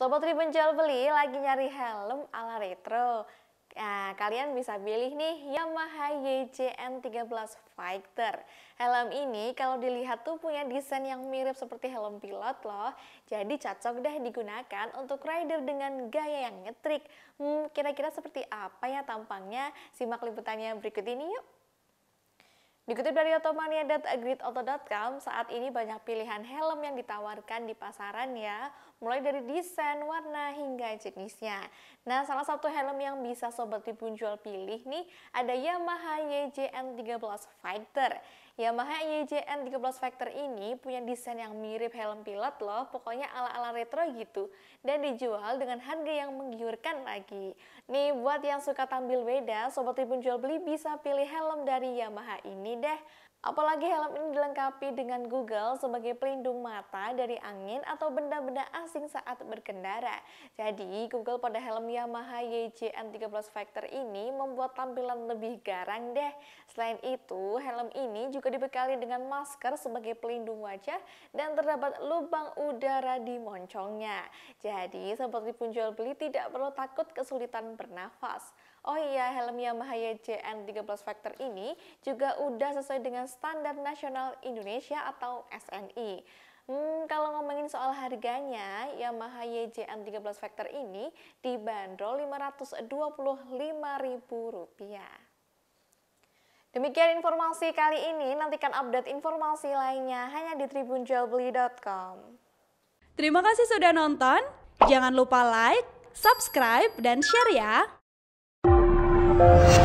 Topotri penjual beli lagi nyari helm ala retro. Nah, kalian bisa pilih nih Yamaha YJN13 Fighter. Helm ini kalau dilihat tuh punya desain yang mirip seperti helm pilot loh. Jadi cocok deh digunakan untuk rider dengan gaya yang nyetrik. Hmm, kira-kira seperti apa ya tampangnya? Simak liputannya berikut ini yuk. Dikutip dari otomania.gridauto.com, saat ini banyak pilihan helm yang ditawarkan di pasaran ya, mulai dari desain, warna, hingga jenisnya. Nah, salah satu helm yang bisa sobat Tribun jual pilih nih, ada Yamaha YJN13 Fighter. Yamaha YJN13 Fighter ini punya desain yang mirip helm pilot loh, pokoknya ala-ala retro gitu. Dan dijual dengan harga yang menggiurkan lagi. Nih, buat yang suka tampil beda, sobat Tribun jual beli bisa pilih helm dari Yamaha ini deh. Apalagi helm ini dilengkapi dengan Google sebagai pelindung mata dari angin atau benda-benda asing saat berkendara. Jadi, Google pada helm Yamaha YJN 13 Factor ini membuat tampilan lebih garang deh. Selain itu, helm ini juga dibekali dengan masker sebagai pelindung wajah dan terdapat lubang udara di moncongnya. Jadi, seperti jual beli tidak perlu takut kesulitan bernafas oh iya helm Yamaha YCN 13 Factor ini juga udah sesuai dengan standar nasional Indonesia atau SNI. Hmm, kalau ngomongin soal harganya, Yamaha YJN 13 Factor ini dibanderol Rp525.000. Demikian informasi kali ini, nantikan update informasi lainnya hanya di tribunjualbeli.com. Terima kasih sudah nonton, jangan lupa like, subscribe, dan share ya! 么？